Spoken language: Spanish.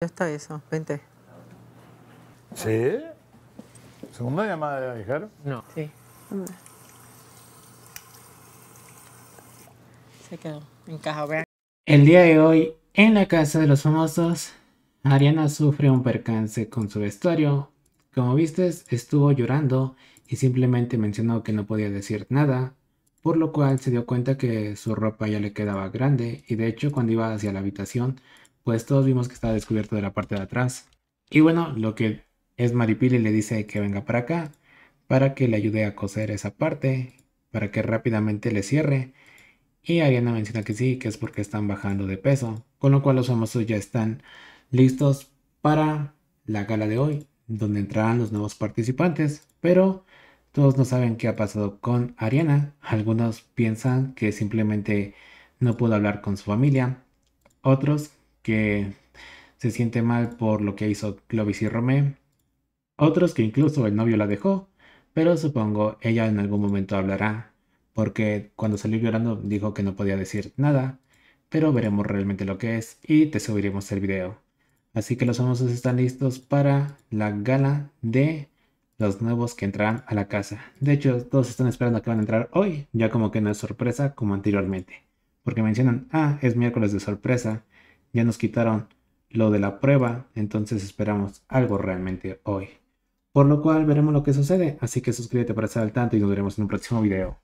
Ya está eso, vente. ¿Sí? ¿Segunda llamada de la No. Sí. Se quedó encajado. El día de hoy, en la casa de los famosos, Ariana sufre un percance con su vestuario. Como viste, estuvo llorando y simplemente mencionó que no podía decir nada, por lo cual se dio cuenta que su ropa ya le quedaba grande y de hecho cuando iba hacia la habitación pues todos vimos que estaba descubierto de la parte de atrás. Y bueno, lo que es Maripili le dice que venga para acá, para que le ayude a coser esa parte, para que rápidamente le cierre. Y Ariana menciona que sí, que es porque están bajando de peso, con lo cual los famosos ya están listos para la gala de hoy, donde entrarán los nuevos participantes, pero todos no saben qué ha pasado con Ariana. Algunos piensan que simplemente no pudo hablar con su familia, otros que se siente mal por lo que hizo Clovis y Romé. Otros que incluso el novio la dejó, pero supongo ella en algún momento hablará, porque cuando salió llorando dijo que no podía decir nada, pero veremos realmente lo que es y te subiremos el video. Así que los famosos están listos para la gala de los nuevos que entrarán a la casa. De hecho, todos están esperando que van a entrar hoy, ya como que no es sorpresa como anteriormente. Porque mencionan, ah, es miércoles de sorpresa, ya nos quitaron lo de la prueba, entonces esperamos algo realmente hoy. Por lo cual veremos lo que sucede, así que suscríbete para estar al tanto y nos veremos en un próximo video.